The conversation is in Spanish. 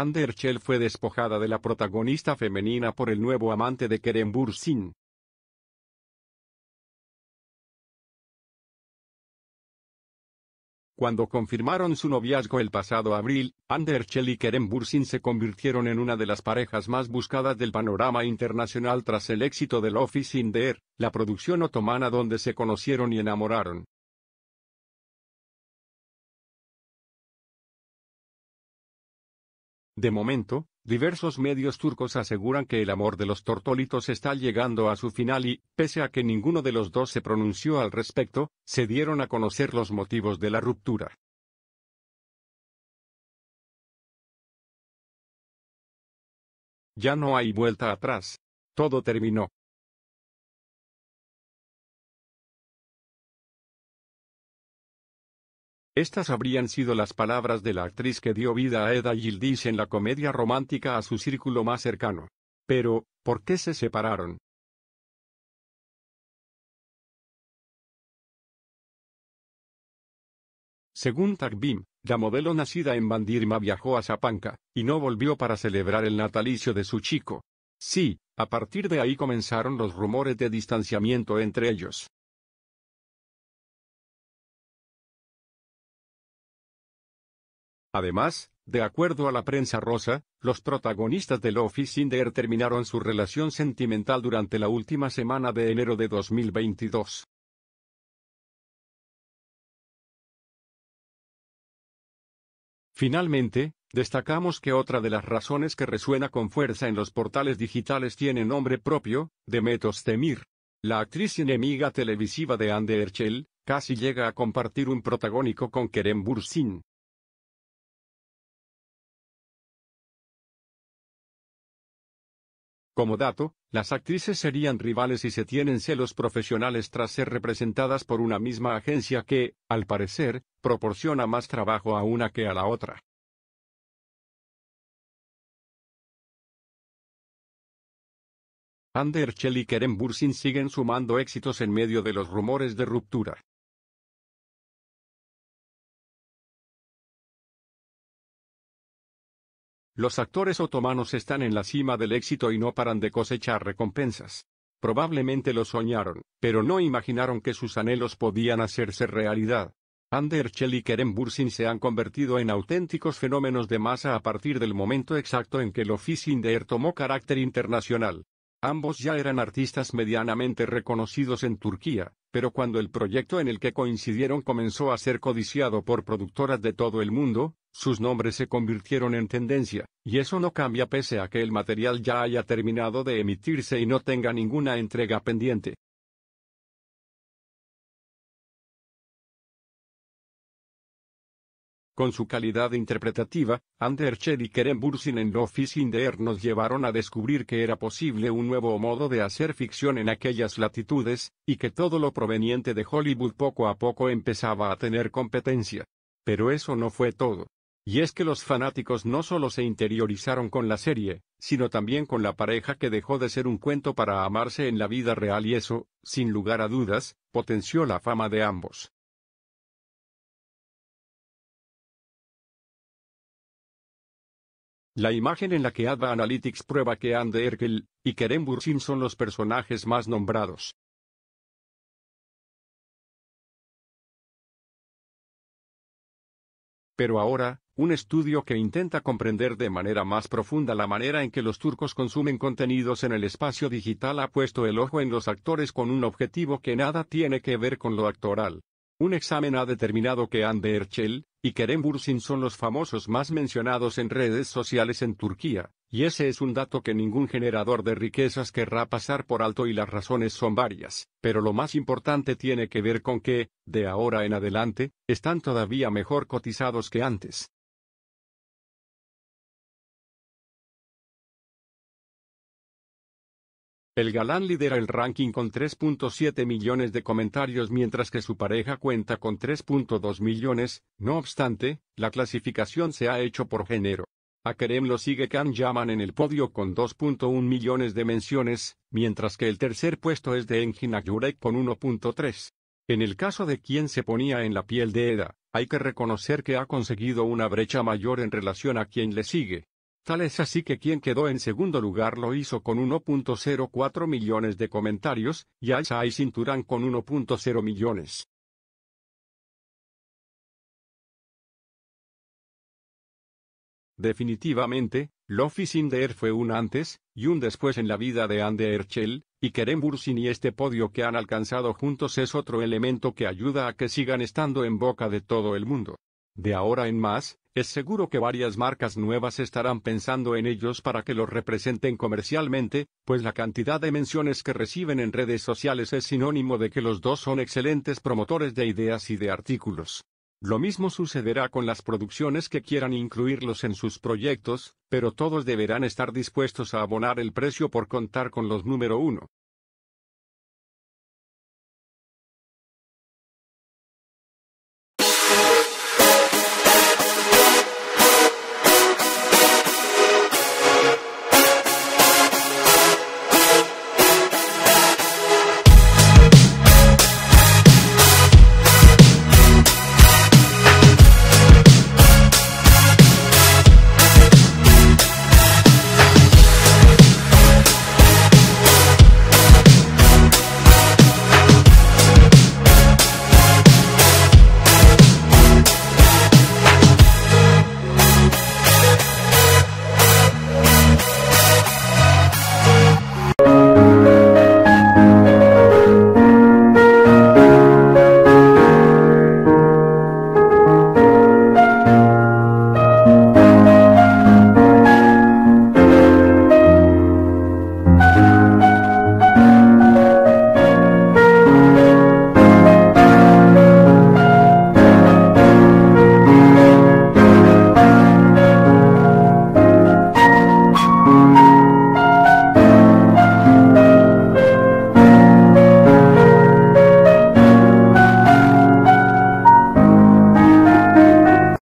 Anderchel fue despojada de la protagonista femenina por el nuevo amante de Kerem Bursin. Cuando confirmaron su noviazgo el pasado abril, Anderchel y Kerem Bursin se convirtieron en una de las parejas más buscadas del panorama internacional tras el éxito del Office in the Air, la producción otomana donde se conocieron y enamoraron. De momento, diversos medios turcos aseguran que el amor de los tortolitos está llegando a su final y, pese a que ninguno de los dos se pronunció al respecto, se dieron a conocer los motivos de la ruptura. Ya no hay vuelta atrás. Todo terminó. Estas habrían sido las palabras de la actriz que dio vida a Eda Yildiz en la comedia romántica a su círculo más cercano. Pero, ¿por qué se separaron? Según Takbim, la modelo nacida en Bandirma viajó a Zapanca, y no volvió para celebrar el natalicio de su chico. Sí, a partir de ahí comenzaron los rumores de distanciamiento entre ellos. Además, de acuerdo a la prensa rosa, los protagonistas de Love is in terminaron su relación sentimental durante la última semana de enero de 2022. Finalmente, destacamos que otra de las razones que resuena con fuerza en los portales digitales tiene nombre propio, Demetos Temir. La actriz enemiga televisiva de Ander Herschel, casi llega a compartir un protagónico con Kerem Bursin. Como dato, las actrices serían rivales y se tienen celos profesionales tras ser representadas por una misma agencia que, al parecer, proporciona más trabajo a una que a la otra. Ander Schell y Keren Bursin siguen sumando éxitos en medio de los rumores de ruptura. Los actores otomanos están en la cima del éxito y no paran de cosechar recompensas. Probablemente lo soñaron, pero no imaginaron que sus anhelos podían hacerse realidad. Ander y Kerem Bursin se han convertido en auténticos fenómenos de masa a partir del momento exacto en que el Officin tomó carácter internacional. Ambos ya eran artistas medianamente reconocidos en Turquía, pero cuando el proyecto en el que coincidieron comenzó a ser codiciado por productoras de todo el mundo, sus nombres se convirtieron en tendencia, y eso no cambia pese a que el material ya haya terminado de emitirse y no tenga ninguna entrega pendiente. Con su calidad interpretativa, Andercher y Kerem Bursin en Love is nos llevaron a descubrir que era posible un nuevo modo de hacer ficción en aquellas latitudes, y que todo lo proveniente de Hollywood poco a poco empezaba a tener competencia. Pero eso no fue todo. Y es que los fanáticos no solo se interiorizaron con la serie, sino también con la pareja que dejó de ser un cuento para amarse en la vida real y eso, sin lugar a dudas, potenció la fama de ambos. La imagen en la que Adva Analytics prueba que Ander Erkel y Kerem Bursin son los personajes más nombrados. Pero ahora, un estudio que intenta comprender de manera más profunda la manera en que los turcos consumen contenidos en el espacio digital ha puesto el ojo en los actores con un objetivo que nada tiene que ver con lo actoral. Un examen ha determinado que Anderchel y Kerem Bursin son los famosos más mencionados en redes sociales en Turquía, y ese es un dato que ningún generador de riquezas querrá pasar por alto y las razones son varias, pero lo más importante tiene que ver con que, de ahora en adelante, están todavía mejor cotizados que antes. El galán lidera el ranking con 3.7 millones de comentarios mientras que su pareja cuenta con 3.2 millones, no obstante, la clasificación se ha hecho por género. A Kerem lo sigue Kan Yaman en el podio con 2.1 millones de menciones, mientras que el tercer puesto es de Engin Ayurek con 1.3. En el caso de quien se ponía en la piel de Eda, hay que reconocer que ha conseguido una brecha mayor en relación a quien le sigue, Tal es así que quien quedó en segundo lugar lo hizo con 1.04 millones de comentarios, y Aisha y Cinturán con 1.0 millones. Definitivamente, Lofi Sinder fue un antes, y un después en la vida de Andy Herschel, y Kerem Bursin y este podio que han alcanzado juntos es otro elemento que ayuda a que sigan estando en boca de todo el mundo. De ahora en más, es seguro que varias marcas nuevas estarán pensando en ellos para que los representen comercialmente, pues la cantidad de menciones que reciben en redes sociales es sinónimo de que los dos son excelentes promotores de ideas y de artículos. Lo mismo sucederá con las producciones que quieran incluirlos en sus proyectos, pero todos deberán estar dispuestos a abonar el precio por contar con los número uno.